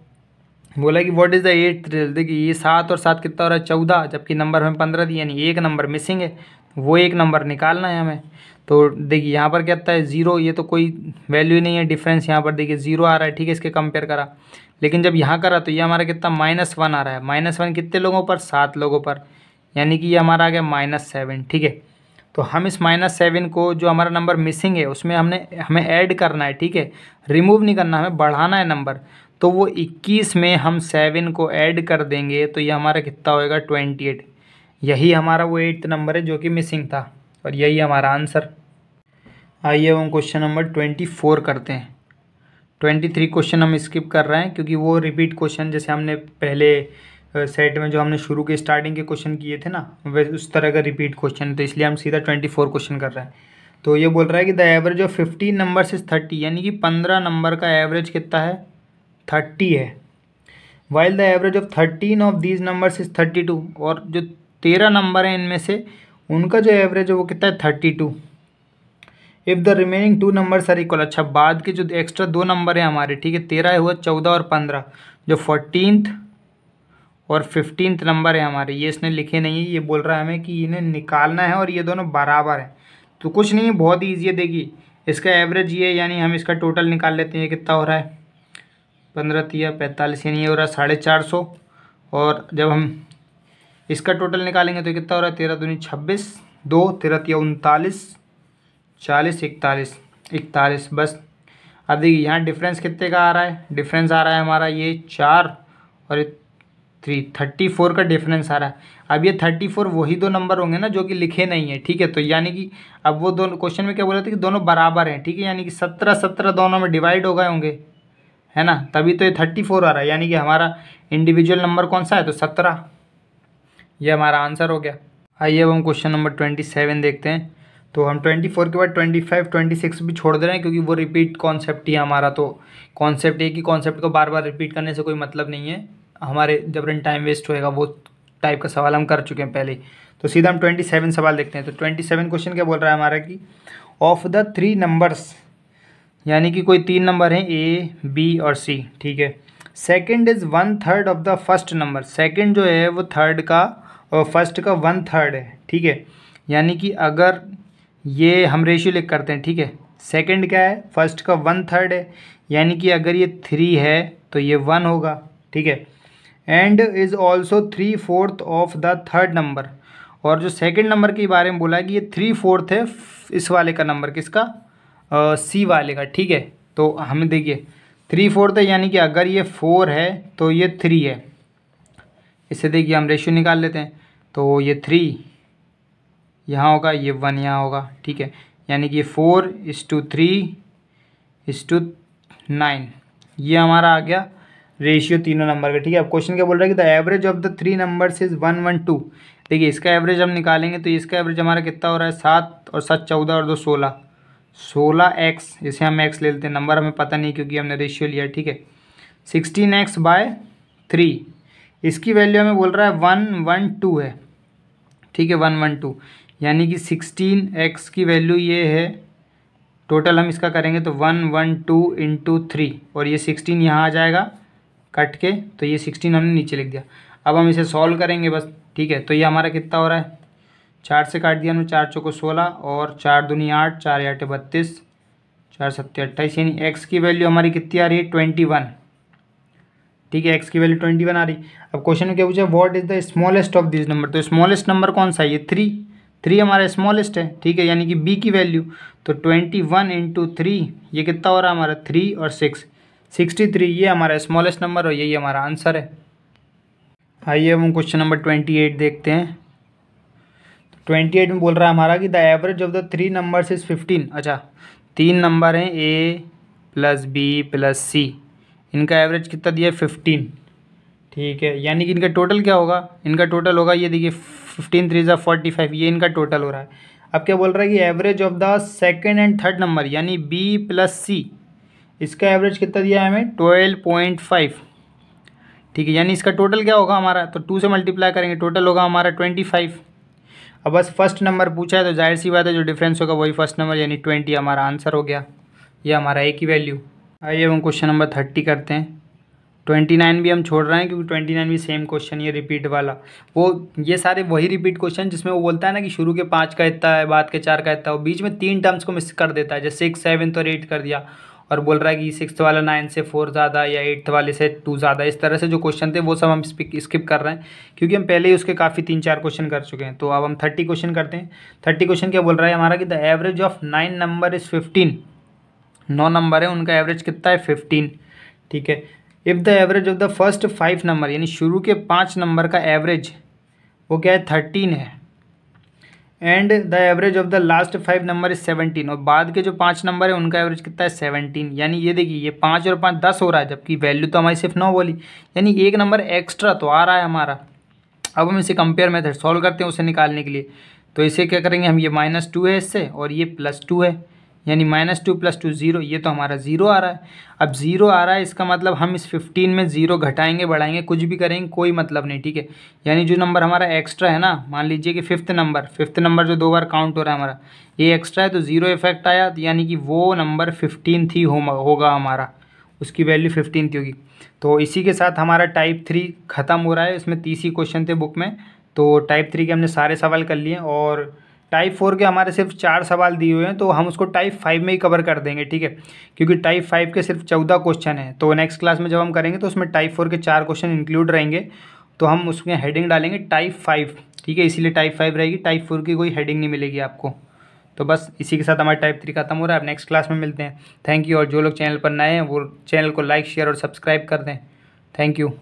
बोला कि what is the eight thrill देखिए ये सात और सात कितना हो रहा है चौदह जबकि नंबर हमें पंद्रह दिए यानी एक नंबर मिसिंग है वो एक नंबर निकालना है हमें तो देखिए यहाँ पर क्या आता है ज़ीरो ये तो कोई वैल्यू नहीं है डिफरेंस यहाँ पर देखिए ज़ीरो आ रहा है ठीक है इसके कंपेयर करा लेकिन जब यहाँ करा तो ये हमारा कितना माइनस वन आ रहा है माइनस वन कितने लोगों पर सात लोगों पर यानी कि ये हमारा आ गया माइनस सेवन ठीक है तो हम इस माइनस सेवन को जो हमारा नंबर मिसिंग है उसमें हमने हमें ऐड करना है ठीक है रिमूव नहीं करना हमें बढ़ाना है नंबर तो वो इक्कीस में हम सेवन को ऐड कर देंगे तो ये हमारा कितना होएगा ट्वेंटी एट यही हमारा वो एट्थ नंबर है जो कि मिसिंग था और यही हमारा आंसर आइए हम क्वेश्चन नंबर ट्वेंटी फोर करते हैं ट्वेंटी थ्री क्वेश्चन हम स्किप कर रहे हैं क्योंकि वो रिपीट क्वेश्चन जैसे हमने पहले सेट में जो हमने शुरू के स्टार्टिंग के क्वेश्चन किए थे ना वे उस तरह का रिपीट क्वेश्चन तो इसलिए हम सीधा ट्वेंटी फोर क्वेश्चन कर रहे हैं तो ये बोल रहा है कि the average of fifteen number से थर्टी यानी कि पंद्रह नंबर का एवरेज कितना है थर्टी है while the average of thirteen of these numbers is thirty two और जो तेरह नंबर हैं इनमें से उनका जो एवरेज है वो कितना है thirty two if the remaining two numbers are equal अच्छा बाद के जो एक्स्ट्रा दो नंबर हैं हमारे ठीक है तेरह हुआ चौदह और पंद्रह जो फोर्टीनथ और फिफ्टींथ नंबर है हमारे ये इसने लिखे नहीं है ये बोल रहा है हमें कि इन्हें निकालना है और ये दोनों बराबर हैं तो कुछ नहीं है बहुत ही ईजी है देखिए इसका एवरेज ये यानी हम इसका टोटल निकाल लेते हैं कितना हो रहा है पंद्रह तिया पैंतालीस यानी ये हो रहा है साढ़े चार सौ और जब हम इसका टोटल निकालेंगे तो कितना हो रहा है तेरह दूनी छब्बीस दो तेरह तिया उनतालीस चालीस इकतालीस इकतालीस बस अब देखिए यहाँ डिफरेंस कितने का आ रहा है डिफरेंस आ रहा है हमारा ये चार और थ्री थर्टी फोर का डिफरेंस आ रहा है अब ये थर्टी फोर वही दो नंबर होंगे ना जो कि लिखे नहीं है ठीक है तो यानी कि अब वो दोनों क्वेश्चन में क्या बोला था कि दोनों बराबर हैं ठीक है यानी कि सत्रह सत्रह दोनों में डिवाइड हो गए होंगे है ना तभी तो ये थर्टी फोर आ रहा है यानी कि हमारा इंडिविजुअल नंबर कौन सा है तो सत्रह ये हमारा आंसर हो गया आइए अब हम क्वेश्चन नंबर ट्वेंटी सेवन देखते हैं तो हम ट्वेंटी फोर के बाद ट्वेंटी फाइव ट्वेंटी सिक्स भी छोड़ दे रहे हैं क्योंकि वो रिपीट कॉन्सेप्ट ही हमारा तो कॉन्सेप्ट ये कि कॉन्सेप्ट को बार बार रिपीट करने से कोई मतलब नहीं है हमारे जब रन टाइम वेस्ट होएगा वो टाइप का सवाल हम कर चुके हैं पहले तो सीधा हम ट्वेंटी सेवन सवाल देखते हैं तो ट्वेंटी सेवन क्वेश्चन क्या बोल रहा है हमारा कि ऑफ द थ्री नंबर्स यानी कि कोई तीन नंबर हैं ए बी और सी ठीक है second is one third of the first number second जो है वो थर्ड का और फर्स्ट का वन थर्ड है ठीक है यानी कि अगर ये हम रेशियो लिख करते हैं ठीक है सेकंड क्या है फर्स्ट का वन थर्ड है यानी कि अगर ये थ्री है तो ये वन होगा ठीक है and is also three fourth of the third number और जो सेकंड नंबर के बारे में बोला है कि ये थ्री फोर्थ है इस वाले का नंबर किसका सी वाले का ठीक है तो हमें देखिए थ्री फोर्थ है यानी कि अगर ये फोर है तो ये थ्री है इससे देखिए हम रेशियो निकाल लेते हैं तो ये थ्री यहाँ होगा ये वन यहाँ होगा ठीक है यानी कि four is two three is two nine ये हमारा आ गया रेशियो तीनों नंबर का ठीक है अब क्वेश्चन क्या बोल रहा है कि the average of the three numbers is one one two देखिए इसका एवरेज हम निकालेंगे तो इसका एवरेज हमारा कितना हो रहा है सात और सात चौदह और दो सोलह सोलह एक्स जैसे हम एक्स ले लेते हैं नंबर हमें पता नहीं क्योंकि हमने रेशियो लिया ठीक है सिक्सटीन एक्स बाय थ्री इसकी वैल्यू हमें बोल रहा है वन वन टू है ठीक है वन वन टू यानी कि सिक्सटीन एक्स की वैल्यू ये है टोटल हम इसका करेंगे तो one one two into three और ये सिक्सटीन यहाँ आ जाएगा कट के तो ये सिक्सटीन हमने नीचे लिख दिया अब हम इसे सॉल्व करेंगे बस ठीक है तो ये हमारा कितना हो रहा है चार से काट दिया हमने चार चौको सोलह और चार दूनी आठ चार आठ बत्तीस चार सत्तर अट्ठाईस यानी एक्स की वैल्यू हमारी कितनी आ रही है ट्वेंटी वन ठीक है एक्स की वैल्यू ट्वेंटी वन आ रही अब क्वेश्चन में क्या पूछा what is the smallest of this number तो स्मॉलेस्ट नंबर कौन सा है ये थ्री थ्री हमारा स्मॉलेस्ट है ठीक है यानी कि बी की वैल्यू तो ट्वेंटी वन इंटू थ्री ये कितना हो रहा है हमारा थ्री और सिक्स सिक्सटी थ्री ये हमारा स्मॉलेस्ट नंबर और यही हमारा आंसर है आइए हम क्वेश्चन नंबर ट्वेंटी एट देखते हैं ट्वेंटी एट में बोल रहा है हमारा कि the average of the three numbers is fifteen अच्छा तीन नंबर हैं A plus B plus C इनका एवरेज कितना दिया है फिफ्टीन ठीक है यानी कि इनका टोटल क्या होगा इनका टोटल होगा ये देखिए फिफ्टीन थ्री ज़ा फोर्टी फाइव ये इनका टोटल हो रहा है अब क्या बोल रहा है कि average of the second and third number यानी बी प्लस सी इसका एवरेज कितना दिया है हमें ट्वेल्व पॉइंट फाइव ठीक है यानी इसका टोटल क्या होगा हमारा तो टू से मल्टीप्लाई करेंगे टोटल होगा हमारा ट्वेंटी फाइव अब बस फर्स्ट नंबर पूछा है तो जाहिर सी बात है जो डिफरेंस होगा वही फर्स्ट नंबर यानी ट्वेंटी हमारा आंसर हो गया ये हमारा ए की वैल्यू आइए हम क्वेश्चन नंबर थर्टी करते हैं ट्वेंटी नाइन भी हम छोड़ रहे हैं क्योंकि ट्वेंटी नाइन भी सेम क्वेश्चन ये रिपीट वाला वो ये सारे वही रिपीट क्वेश्चन जिसमें वो बोलता है ना कि शुरू के पाँच का इतना है बाद के चार का इतना है बीच में तीन टर्म्स को मिस कर देता है जैसे सिक्स सेवन्थ और एट कर दिया और बोल रहा है कि सिक्स वाला नाइन से फोर ज़्यादा या एट्थ वाले से टू ज़्यादा इस तरह से जो क्वेश्चन थे वो सब हम स्किप कर रहे हैं क्योंकि हम पहले ही उसके काफ़ी तीन चार क्वेश्चन कर चुके हैं तो अब हम थर्टी क्वेश्चन करते हैं थर्टी क्वेश्चन क्या बोल रहा है हमारा कि the average of nine number is fifteen नौ नंबर है उनका एवरेज कितना है फिफ्टीन ठीक है if the average of the first five number यानी शुरू के पाँच नंबर का एवरेज वो क्या है थर्टीन है and the average of the last five number is seventeen और बाद के जो पाँच नंबर है उनका एवरेज कितना है सेवनटीन यानी ये देखिए ये पाँच और पाँच दस हो रहा है जबकि वैल्यू तो हमारी सिर्फ नौ बोली यानी एक नंबर एक्स्ट्रा तो आ रहा है हमारा अब हम इसे कंपेयर मेथड सॉल्व करते हैं उसे निकालने के लिए तो इसे क्या करेंगे हम ये माइनस टू है इससे और ये प्लस टू है यानी minus two plus two zero ये तो हमारा ज़ीरो आ रहा है अब ज़ीरो आ रहा है इसका मतलब हम इस फिफ्टीन में ज़ीरो घटाएंगे बढ़ाएंगे कुछ भी करेंगे कोई मतलब नहीं ठीक है यानी जो नंबर हमारा एक्स्ट्रा है ना मान लीजिए कि फिफ्थ नंबर फिफ्थ नंबर जो दो बार काउंट हो रहा है हमारा ये एक्स्ट्रा है तो ज़ीरो इफेक्ट आया तो यानी कि वो नंबर फिफ्टीन थी हो, होगा हमारा उसकी वैल्यू फिफ्टीन थी होगी तो इसी के साथ हमारा टाइप थ्री ख़त्म हो रहा है इसमें तीस ही क्वेश्चन थे बुक में तो टाइप थ्री के हमने सारे सवाल कर लिए और टाइप फोर के हमारे सिर्फ चार सवाल दिए हुए हैं तो हम उसको टाइप फाइव में ही कवर कर देंगे ठीक है क्योंकि टाइप फाइव के सिर्फ चौदह क्वेश्चन हैं तो नेक्स्ट क्लास में जब हम करेंगे तो उसमें टाइप फोर के चार क्वेश्चन इंक्लूड रहेंगे तो हम उसमें हेडिंग डालेंगे टाइप फाइव ठीक है इसीलिए टाइप फाइव रहेगी टाइप फोर की कोई हेडिंग नहीं मिलेगी आपको तो बस इसी के साथ हमारा टाइप थ्री खत्म हो रहा है आप नेक्स्ट क्लास में मिलते हैं थैंक यू और जो लोग चैनल पर नए हैं वो चैनल को लाइक शेयर और सब्सक्राइब कर दें थैंक यू